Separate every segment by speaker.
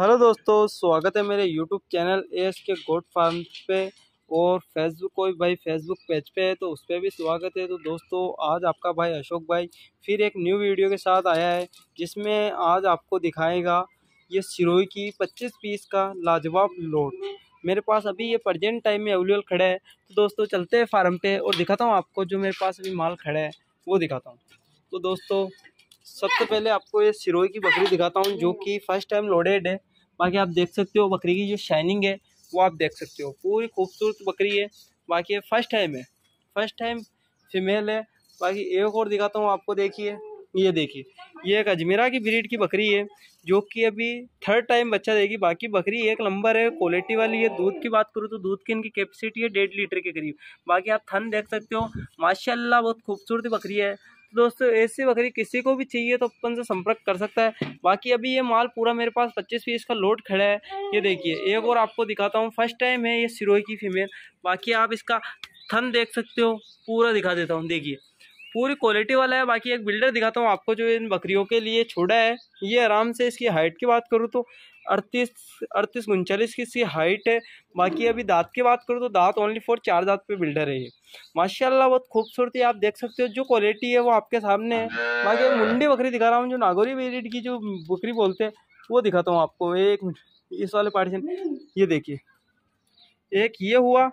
Speaker 1: Hello दोस्तों स्वागत है मेरे यूट्यूब चैनल ए एस के गोड फार्म पे और फेसबुक कोई भाई फेसबुक पेज पे है तो उस पर भी स्वागत है तो दोस्तों आज आपका भाई अशोक भाई फिर एक न्यू वीडियो के साथ आया है जिसमें आज आपको दिखाएगा ये सिरोई की 25 पीस का लाजवाब लोड मेरे पास अभी ये प्रजेंट टाइम में अवेलेबल खड़ा है तो दोस्तों चलते हैं फार्म पर और दिखाता हूँ आपको जो मेरे पास अभी माल खड़ा है वो दिखाता हूँ तो दोस्तों सबसे पहले आपको ये सिरोई की बकरी दिखाता हूँ जो कि फर्स्ट टाइम लोडेड है बाकी आप देख सकते हो बकरी की जो शाइनिंग है वो आप देख सकते हो पूरी खूबसूरत बकरी है बाकी फर्स्ट टाइम है फर्स्ट टाइम फीमेल है बाकी एक और दिखाता हूँ आपको देखिए ये देखिए ये एक अजमेरा की ब्रीड की बकरी है जो कि अभी थर्ड टाइम बच्चा देगी बाकी बकरी एक नंबर है क्वालिटी वाली है दूध की बात करूँ तो दूध की इनकी कैपेसिटी है डेढ़ लीटर के करीब बाकी आप थन देख सकते हो माशाल्लाह बहुत खूबसूरत बकरी है तो दोस्तों ऐसी बकरी किसी को भी चाहिए तो अपन से संपर्क कर सकता है बाकी अभी ये माल पूरा मेरे पास पच्चीस पीस का लोड खड़ा है ये देखिए एक और आपको दिखाता हूँ फर्स्ट टाइम है ये सिरोही की फीमेल बाकी आप इसका थन देख सकते हो पूरा दिखा देता हूँ देखिए पूरी क्वालिटी वाला है बाकी एक बिल्डर दिखाता हूँ आपको जो इन बकरियों के लिए छोड़ा है ये आराम से इसकी हाइट की बात करूँ तो अड़तीस अड़तीस उनचालीस की सी हाइट है बाकी अभी दांत की बात करूँ तो दांत ओनली फॉर चार दांत पे बिल्डर है ये माशाल्लाह बहुत खूबसूरती आप देख सकते हो जो क्वालिटी है वो आपके सामने है बाकी मुंडी बकरी दिखा रहा हूँ जो नागौरी ब्रीड की जो बकरी बोलते हैं वो दिखाता हूँ आपको एक मिनट इस वाले पार्टीशन ये देखिए एक ये हुआ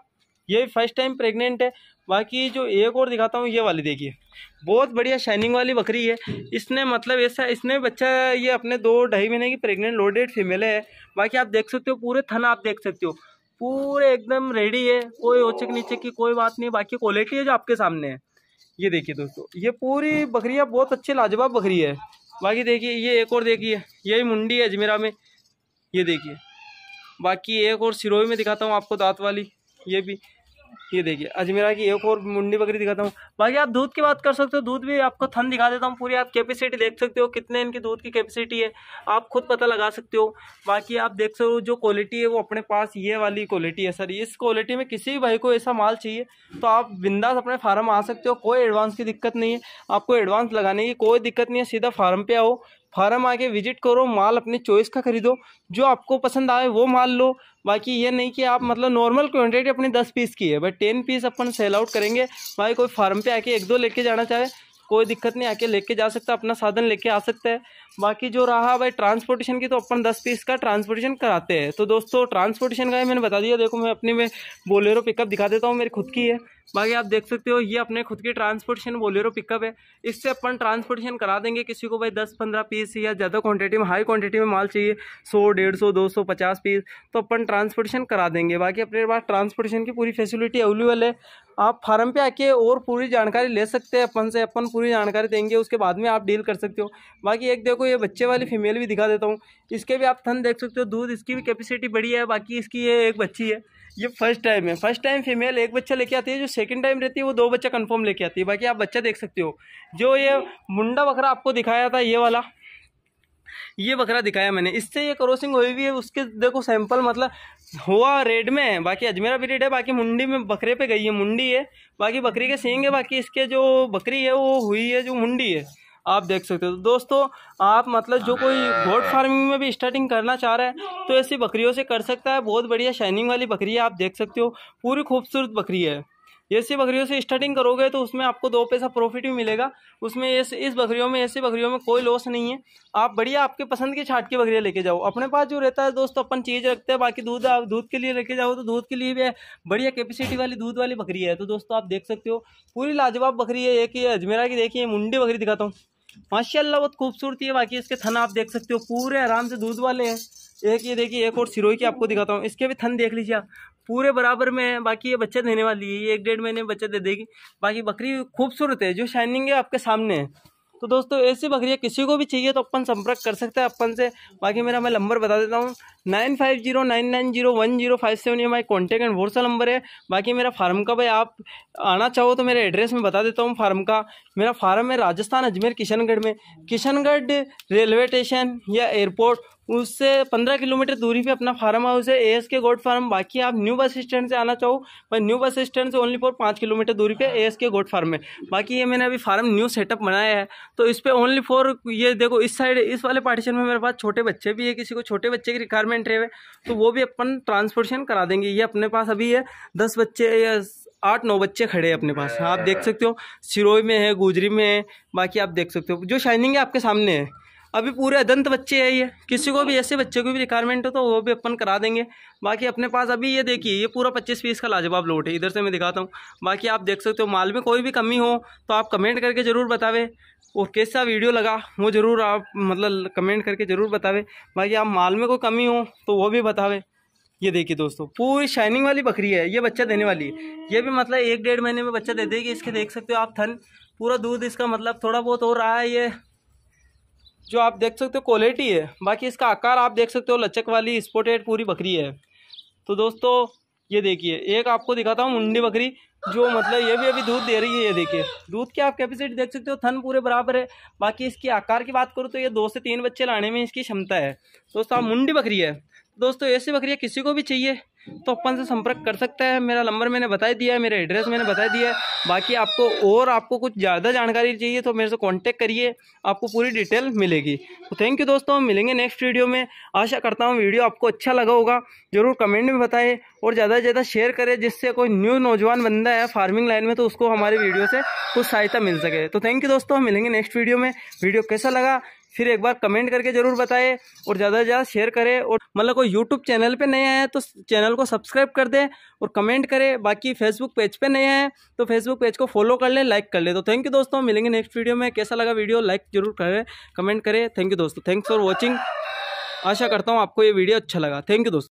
Speaker 1: ये फर्स्ट टाइम प्रेग्नेंट है बाकी जो एक और दिखाता हूँ ये वाली देखिए बहुत बढ़िया शाइनिंग वाली बकरी है इसने मतलब ऐसा इसने बच्चा ये अपने दो ढाई महीने की प्रेग्नेंट लोडेड फीमेल है बाकी आप देख सकते हो पूरे थन आप देख सकते हो पूरे एकदम रेडी है कोई ओचक नीचे की कोई बात नहीं बाकी क्वालिटी है जो आपके सामने है ये देखिए दोस्तों ये पूरी बकरियाँ बहुत अच्छी लाजवाब बकरी है बाकी देखिए ये एक और देखिए यही मुंडी है अजमेरा में ये देखिए बाकी एक और सिरोही में दिखाता हूँ आपको दांत वाली ये भी ये देखिए अजमेरा की एक और मुंडी बकरी दिखाता हूँ बाकी आप दूध की बात कर सकते हो दूध भी आपको थन दिखा देता हूँ पूरी आप कैपेसिटी देख सकते हो कितने इनकी दूध की कैपेसिटी है आप खुद पता लगा सकते हो बाकी आप देख सकते हो जो क्वालिटी है वो अपने पास ये वाली क्वालिटी है सर इस क्वालिटी में किसी भी भाई को ऐसा माल चाहिए तो आप बिंदास अपने फार्म आ सकते हो कोई एडवांस की दिक्कत नहीं है आपको एडवांस लगाने की कोई दिक्कत नहीं है सीधा फार्म पर आओ फार्म आके विजिट करो माल अपने चॉइस का खरीदो जो आपको पसंद आए वो माल लो बाकी ये नहीं कि आप मतलब नॉर्मल क्वांटिटी अपनी दस पीस की है बट टेन पीस अपन सेल आउट करेंगे भाई कोई फार्म पे आके एक दो लेके जाना चाहे कोई दिक्कत नहीं आके लेके जा सकता अपना साधन लेके आ सकता है बाकी जो रहा भाई ट्रांसपोर्टेशन की तो अपन दस पीस का ट्रांसपोर्टेशन कराते हैं तो दोस्तों ट्रांसपोर्टेशन का मैंने बता दिया देखो मैं अपनी में बोलेरो पिकअप दिखा देता हूँ मेरी खुद की है बाकी आप देख सकते हो ये अपने खुद की ट्रांसपोर्टेशन बोलेरो पिकअप है इससे अपन ट्रांसपोर्टेशन करा देंगे किसी को भाई दस पंद्रह पीस या ज़्यादा क्वांटिटी में हाई क्वांटिटी में माल चाहिए सौ डेढ़ सौ दो सौ पचास पीस तो अपन ट्रांसपोर्टेशन करा देंगे बाकी अपने पास ट्रांसपोर्टेशन की पूरी फैसिलिटी अवेलेबल है आप फार्म पे आके और पूरी जानकारी ले सकते हैं अपन से अपन पूरी जानकारी देंगे उसके बाद में आप डील कर सकते हो बाकी एक देखो ये बच्चे वाली फीमेल भी दिखा देता हूँ इसके भी आप थन देख सकते हो दूध इसकी भी कैपेसिटी बड़ी है बाकी इसकी ये एक बच्ची है ये फर्स्ट टाइम है फर्स्ट टाइम फीमेल एक बच्चा लेके आती है जो सेकंड टाइम रहती है वो दो बच्चा कंफर्म लेके आती है बाकी आप बच्चा देख सकते हो जो ये मुंडा बकरा आपको दिखाया था ये वाला ये बकरा दिखाया मैंने इससे ये क्रॉसिंग हुई हुई है उसके देखो सैंपल मतलब हुआ रेड में है बाकी अजमेरा ब्रीड है बाकी मुंडी में बकरे पे गई है मुंडी है बाकी बकरी के सींग है बाकी इसके जो बकरी है वो हुई है जो मुंडी है आप देख सकते हो तो दोस्तों आप मतलब जो कोई गोट हाँ। फार्मिंग में भी स्टार्टिंग करना चाह रहा है तो ऐसी बकरियों से कर सकता है बहुत बढ़िया शाइनिंग वाली बकरी है आप देख सकते हो पूरी खूबसूरत बकरी है ऐसी बकरियों से स्टार्टिंग करोगे तो उसमें आपको दो पैसा प्रॉफिट भी मिलेगा उसमें इस इस बकरियों में ऐसी बकरियों में कोई लॉस नहीं है आप बढ़िया आपके पसंद की छाट की बकरियाँ लेके जाओ अपने पास जो रहता है दोस्तों अपन चीज़ रखते हैं बाकी दूध आप दूध के लिए लेके जाओ तो दूध के लिए भी बढ़िया कैपेसिटी वाली दूध वाली बकरी है तो दोस्तों आप देख सकते हो पूरी लाजवाब बकरी है एक ये अजमेरा की देखिए मुंडी बकरी दिखाता हूँ माशाल्लाह बहुत खूबसूरती है बाकी इसके थन आप देख सकते हो पूरे आराम से दूध वाले हैं एक ये देखिए एक और सिरोई की आपको दिखाता हूँ इसके भी थन देख लीजिए आप पूरे बराबर में है बाकी ये बच्चे देने वाली है ये एक डेढ़ महीने में बच्चे दे देगी बाकी बकरी खूबसूरत है जो शाइनिंग है आपके सामने है तो दोस्तों ऐसी बकरियाँ किसी को भी चाहिए तो अपन संपर्क कर सकते हैं अपन से बाकी मेरा मैं नंबर बता देता हूँ nine five zero nine nine zero one zero five seven ये हमारे कॉन्टैक्ट एंड व्हाट्सअप नंबर है बाकी मेरा फार्म का भाई आप आना चाहो तो मेरे एड्रेस में बता देता हूँ फार्म का मेरा फार्म है राजस्थान अजमेर किशनगढ़ में किशनगढ़ रेलवे स्टेशन या एयरपोर्ट उससे पंद्रह किलोमीटर दूरी पे अपना फार्म हाउस है एस के गोड फार्म बाकी आप न्यू बस स्टैंड से आना चाहो पर न्यू बस स्टैंड से ओनली फॉर पाँच किलोमीटर दूरी पे एस के गोड फार्म है बाकी ये मैंने अभी फार्म न्यू सेटअप बनाया है तो इस पर ओनली फॉर ये देखो इस साइड इस वाले पार्टीशन में मेरे पास छोटे बच्चे भी है किसी को छोटे बच्चे की रिक्वायरमेंट रहे तो वो भी अपन ट्रांसपोर्टेशन करा देंगे ये अपने पास अभी है दस बच्चे या आठ नौ बच्चे खड़े हैं अपने पास आप देख सकते हो सिरोई में है गुजरी में है बाकी आप देख सकते हो जो शाइनिंग है आपके सामने है अभी पूरे अदंत बच्चे हैं ये किसी को भी ऐसे बच्चे को भी रिक्वायरमेंट हो तो वो भी अपन करा देंगे बाकी अपने पास अभी ये देखिए ये पूरा पच्चीस पीस का लाजवाब लोट है इधर से मैं दिखाता हूँ बाकी आप देख सकते हो माल में कोई भी कमी हो तो आप कमेंट करके ज़रूर बतावे और कैसा वीडियो लगा वो ज़रूर आप मतलब कमेंट करके ज़रूर बतावे बाकी आप माल में कोई कमी हो तो वो भी बतावे ये देखिए दोस्तों पूरी शाइनिंग वाली बकरी है ये बच्चा देने वाली है ये भी मतलब एक डेढ़ महीने में बच्चा दे देगी इसके देख सकते हो आप थन पूरा दूध इसका मतलब थोड़ा बहुत हो रहा है ये जो आप देख सकते हो क्वालिटी है बाकी इसका आकार आप देख सकते हो लचक वाली स्पोटेड पूरी बकरी है तो दोस्तों ये देखिए एक आपको दिखाता हूँ मुंडी बकरी जो मतलब ये भी अभी दूध दे रही है ये देखिए दूध की आप कैपेसिटी देख सकते हो थन पूरे बराबर है बाकी इसकी आकार की बात करूँ तो ये दो से तीन बच्चे लाने में इसकी क्षमता है दोस्तों आप मुंडी बकरी है दोस्तों ऐसी बकरियाँ किसी को भी चाहिए तो अपन से संपर्क कर सकता है मेरा नंबर मैंने बता दिया है मेरा एड्रेस मैंने बता दिया है बाकी आपको और आपको कुछ ज़्यादा जानकारी चाहिए तो मेरे से कॉन्टैक्ट करिए आपको पूरी डिटेल मिलेगी तो थैंक यू दोस्तों मिलेंगे नेक्स्ट वीडियो में आशा करता हूँ वीडियो आपको अच्छा लगा होगा ज़रूर कमेंट में बताएं और ज़्यादा से ज़्यादा शेयर करें जिससे कोई न्यू नौजवान बंदा है फार्मिंग लाइन में तो उसको हमारे वीडियो से कुछ सहायता मिल सके तो थैंक यू दोस्तों मिलेंगे नेक्स्ट वीडियो में वीडियो कैसा लगा फिर एक बार कमेंट करके ज़रूर बताएं और ज़्यादा से ज़्यादा शेयर करें और मतलब कोई यूट्यूब चैनल पे नया है तो चैनल को सब्सक्राइब कर दें और कमेंट करें बाकी फेसबुक पेज पे नया है तो फेसबुक पेज को फॉलो कर लें लाइक कर लें तो थैंक यू दोस्तों मिलेंगे नेक्स्ट वीडियो में कैसा लगा वीडियो लाइक जरूर करें कमेंट करें थैंक यू दोस्तों थैंक्स फॉर वॉचिंग आशा करता हूँ आपको ये वीडियो अच्छा लगा थैंक यू दोस्तों